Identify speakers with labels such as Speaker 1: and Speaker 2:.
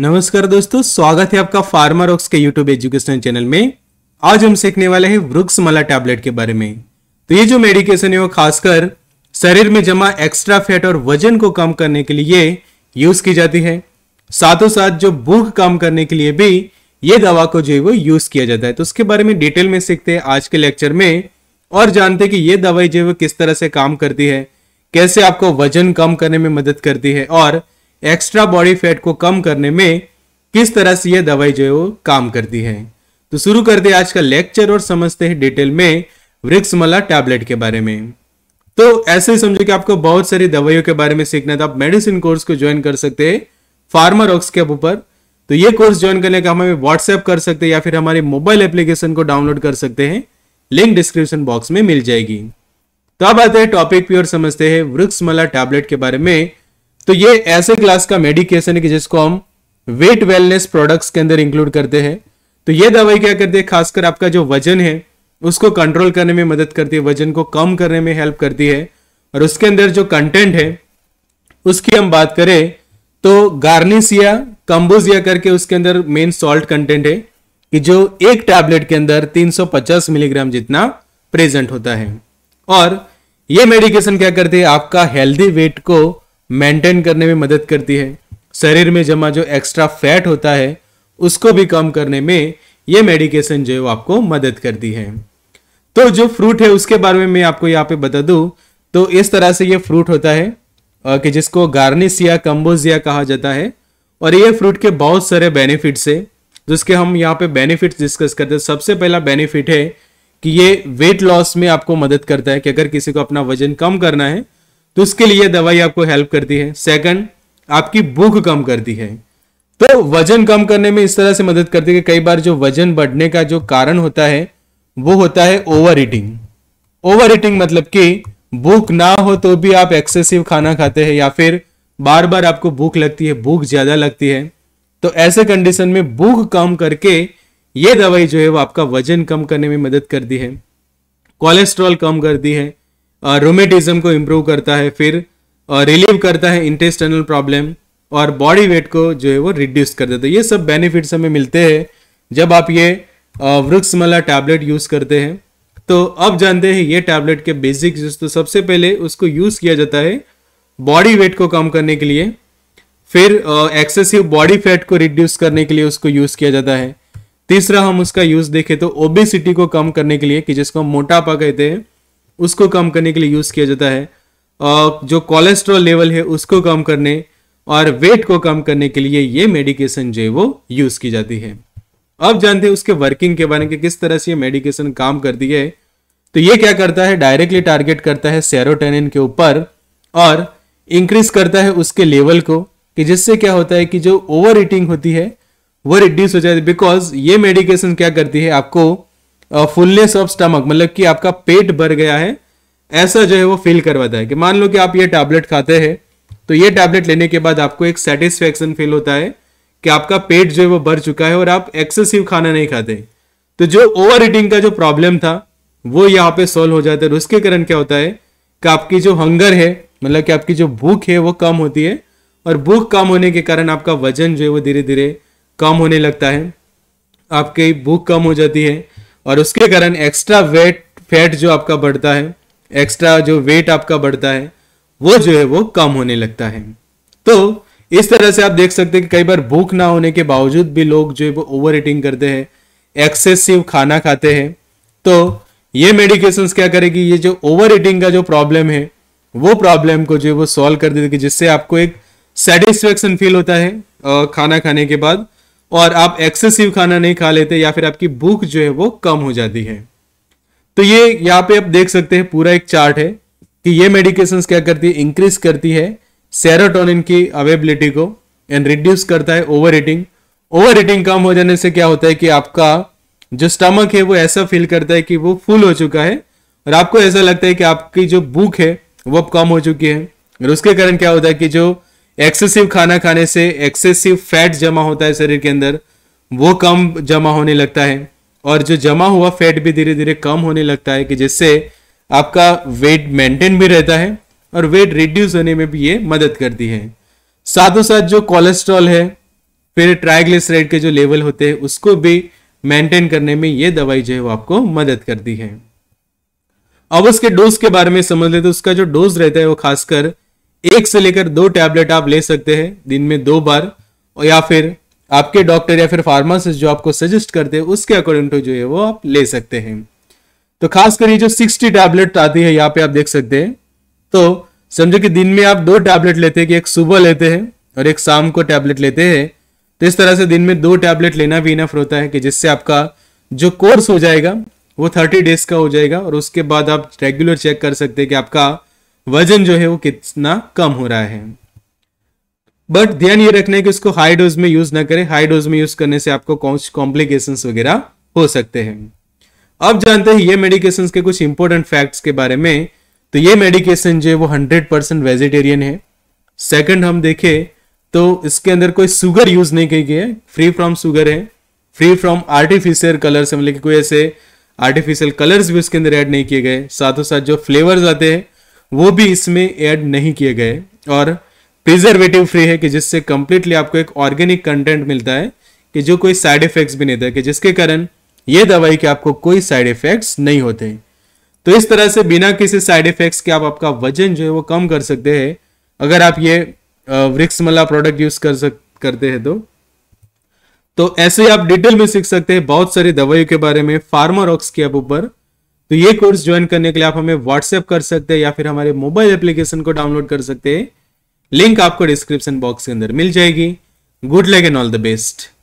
Speaker 1: नमस्कार दोस्तों स्वागत है आपका फार्मर ऑक्स के यूट्यूब एजुकेशन चैनल में आज हम सीखने वाले हैं वृक्ष मला टैबलेट के बारे में तो ये जो मेडिकेशन है वो खासकर शरीर में जमा एक्स्ट्रा फैट और वजन को कम करने के लिए यूज की जाती है साथों साथ जो भूख कम करने के लिए भी ये दवा को जो है वो यूज किया जाता है तो उसके बारे में डिटेल में सीखते हैं आज के लेक्चर में और जानते हैं कि ये दवाई जो है वो किस तरह से काम करती है कैसे आपको वजन कम करने में मदद करती है और एक्स्ट्रा बॉडी फैट को कम करने में किस तरह से यह दवाई जो है वो काम करती है तो शुरू करते हैं आज का लेक्चर और समझते हैं डिटेल में वृक्षमला टैबलेट के बारे में तो ऐसे ही समझो कि आपको बहुत सारी दवाइयों के बारे में सीखना है तो आप मेडिसिन कोर्स को ज्वाइन कर सकते हैं फार्मर ऑक्स के ऊपर तो ये कोर्स ज्वाइन करने का हमें व्हाट्सएप कर सकते हैं या फिर हमारे मोबाइल एप्लीकेशन को डाउनलोड कर सकते हैं लिंक डिस्क्रिप्शन बॉक्स में मिल जाएगी तो अब आते हैं टॉपिक पे और समझते हैं वृक्षमला टैबलेट के बारे में तो ये ऐसे क्लास का मेडिकेशन है कि जिसको हम वेट वेलनेस प्रोडक्ट्स के अंदर इंक्लूड करते हैं तो ये दवाई क्या करती है खासकर आपका जो वजन है उसको कंट्रोल करने में मदद करती है वजन को कम करने में हेल्प करती है और उसके अंदर जो कंटेंट है उसकी हम बात करें तो गार्निसिया कंबोजिया करके उसके अंदर मेन सॉल्ट कंटेंट है कि जो एक टैबलेट के अंदर 350 मिलीग्राम जितना प्रेजेंट होता है और ये मेडिकेशन क्या करते हैं आपका हेल्दी वेट को मेंटेन करने में मदद करती है शरीर में जमा जो एक्स्ट्रा फैट होता है उसको भी कम करने में ये मेडिकेशन जो है वो आपको मदद करती है तो जो फ्रूट है उसके बारे में मैं आपको यहाँ पे बता दूँ तो इस तरह से ये फ्रूट होता है कि जिसको गार्निसिया कम्बोजिया कहा जाता है और ये फ्रूट के बहुत सारे बेनिफिट्स है जिसके हम यहाँ पे बेनिफिट्स डिस्कस करते हैं सबसे पहला बेनिफिट है कि ये वेट लॉस में आपको मदद करता है कि अगर किसी को अपना वजन कम करना है तो इसके लिए दवाई आपको हेल्प करती है सेकंड आपकी भूख कम करती है तो वजन कम करने में इस तरह से मदद करती है कई बार जो वजन बढ़ने का जो कारण होता है वो होता है ओवर ईटिंग ओवर ईटिंग मतलब कि भूख ना हो तो भी आप एक्सेसिव खाना खाते हैं या फिर बार बार आपको भूख लगती है भूख ज़्यादा लगती है तो ऐसे कंडीशन में भूख कम करके ये दवाई जो है वो आपका वजन कम करने में मदद करती है कोलेस्ट्रॉल कम करती है रोमेटिज्म को इम्प्रूव करता है फिर रिलीव करता है इंटेस्टनल प्रॉब्लम और बॉडी वेट को जो है वो रिड्यूस कर देता है ये सब बेनिफिट्स हमें मिलते हैं जब आप ये वृक्षमला टैबलेट यूज़ करते हैं तो अब जानते हैं ये टैबलेट के बेसिक तो सबसे पहले उसको यूज़ किया जाता है बॉडी वेट को कम करने के लिए फिर एक्सेसिव बॉडी फैट को रिड्यूस करने के लिए उसको यूज़ किया जाता है तीसरा हम उसका यूज़ देखें तो ओबेसिटी को कम करने के लिए कि जिसको हम मोटापा कहते हैं उसको कम करने के लिए यूज़ किया जाता है और जो कोलेस्ट्रॉल लेवल है उसको कम करने और वेट को कम करने के लिए ये मेडिकेशन जो है वो यूज़ की जाती है अब जानते हैं उसके वर्किंग के बारे में किस तरह से ये मेडिकेशन काम करती है तो ये क्या करता है डायरेक्टली टारगेट करता है सेरोटेनिन के ऊपर और इंक्रीज करता है उसके लेवल को कि जिससे क्या होता है कि जो ओवर ईटिंग होती है वो रिड्यूस हो जाती है बिकॉज ये मेडिकेशन क्या करती है आपको फुलनेस ऑफ स्टमक मतलब कि आपका पेट भर गया है ऐसा जो है वो फील करवाता है कि मान लो कि आप ये टैबलेट खाते हैं तो ये टैबलेट लेने के बाद आपको एक सेटिस्फेक्शन फील होता है कि आपका पेट जो है वो भर चुका है और आप एक्सेसिव खाना नहीं खाते तो जो ओवर ईटिंग का जो प्रॉब्लम था वो यहाँ पे सॉल्व हो जाता है और उसके कारण क्या होता है कि आपकी जो हंगर है मतलब कि आपकी जो भूख है वो कम होती है और भूख कम होने के कारण आपका वजन जो है वो धीरे धीरे कम होने लगता है आपकी भूख कम हो जाती है और उसके कारण एक्स्ट्रा वेट फैट जो आपका बढ़ता है एक्स्ट्रा जो वेट आपका बढ़ता है वो जो है वो कम होने लगता है तो इस तरह से आप देख सकते हैं कि कई बार भूख ना होने के बावजूद भी लोग जो है वो ओवर ईटिंग करते हैं एक्सेसिव खाना खाते हैं तो ये मेडिकेशंस क्या करेगी ये जो ओवर ईटिंग का जो प्रॉब्लम है वो प्रॉब्लम को जो है वो सॉल्व कर देगी जिससे आपको एक सेटिस्फेक्शन फील होता है खाना खाने के बाद और आप एक्सेसिव खाना नहीं खा लेते या फिर आपकी भूख जो है वो कम हो जाती है तो ये यहाँ पे आप देख सकते हैं पूरा एक चार्ट है कि ये मेडिकेशंस क्या करती है इंक्रीज करती है सेरोटोनिन की अवेबिलिटी को एंड रिड्यूस करता है ओवर ईटिंग ओवर ईटिंग कम हो जाने से क्या होता है कि आपका जो स्टमक है वो ऐसा फील करता है कि वो फुल हो चुका है और आपको ऐसा लगता है कि आपकी जो भूख है वो कम हो चुकी है और उसके कारण क्या होता है कि जो एक्सेसिव खाना खाने से एक्सेसिव फैट जमा होता है शरीर के अंदर वो कम जमा होने लगता है और जो जमा हुआ फैट भी धीरे धीरे कम होने लगता है कि जिससे आपका वेट मेंटेन भी रहता है और वेट रिड्यूस होने में भी ये मदद करती है साथों साथ जो कोलेस्ट्रॉल है फिर ट्राइग्लिसराइड के जो लेवल होते हैं उसको भी मेंटेन करने में ये दवाई जो है वो आपको मदद करती है अब उसके डोज के बारे में समझ ले तो उसका जो डोज रहता है वो खासकर एक से लेकर दो टैबलेट आप ले सकते हैं दिन में दो बार या फिर आपके डॉक्टर या फिर फार्मासिस्ट जो आपको सजेस्ट करते हैं उसके अकॉर्डिंग टू जो है वो आप ले सकते हैं तो खासकर ये जो सिक्सटी टैबलेट आती है यहाँ पे आप देख सकते हैं तो समझो कि दिन में आप दो टैबलेट लेते हैं कि एक सुबह लेते हैं और एक शाम को टैबलेट लेते हैं तो इस तरह से दिन में दो टैबलेट लेना भी इनफ होता है कि जिससे आपका जो कोर्स हो जाएगा वो थर्टी डेज का हो जाएगा और उसके बाद आप रेगुलर चेक कर सकते हैं कि आपका वजन जो है वो कितना कम हो रहा है बट ध्यान ये रखना है कि उसको हाई डोज में यूज ना करें हाई डोज में यूज करने से आपको कौन कॉम्प्लिकेशन वगैरह हो सकते हैं अब जानते हैं ये मेडिकेशन के कुछ इंपॉर्टेंट फैक्ट्स के बारे में तो ये मेडिकेशन जो है वो हंड्रेड परसेंट वेजिटेरियन है सेकेंड हम देखें तो इसके अंदर कोई सुगर यूज नहीं की गई है फ्री फ्रॉम सुगर है फ्री फ्रॉम आर्टिफिशियल कलर्स मतलब कि कोई ऐसे आर्टिफिशियल कलर्स भी उसके अंदर ऐड नहीं किए गए साथों साथ जो फ्लेवर्स आते हैं वो भी इसमें ऐड नहीं किए गए और प्रिजर्वेटिव फ्री है कि जिससे कंप्लीटली आपको एक ऑर्गेनिक कंटेंट मिलता है कि जो कोई साइड इफेक्ट्स भी नहीं था कि जिसके कारण ये दवाई के आपको कोई साइड इफेक्ट्स नहीं होते तो इस तरह से बिना किसी साइड इफेक्ट्स के आप आपका वजन जो है वो कम कर सकते हैं अगर आप ये वृक्षमला प्रोडक्ट यूज कर सक करते हैं तो तो ऐसे ही आप डिटेल में सीख सकते हैं बहुत सारी दवाइयों के बारे में फार्मा रॉक्स के ऊपर तो ये कोर्स ज्वाइन करने के लिए आप हमें व्हाट्सएप कर सकते हैं या फिर हमारे मोबाइल एप्लीकेशन को डाउनलोड कर सकते हैं लिंक आपको डिस्क्रिप्शन बॉक्स के अंदर मिल जाएगी good luck and all the best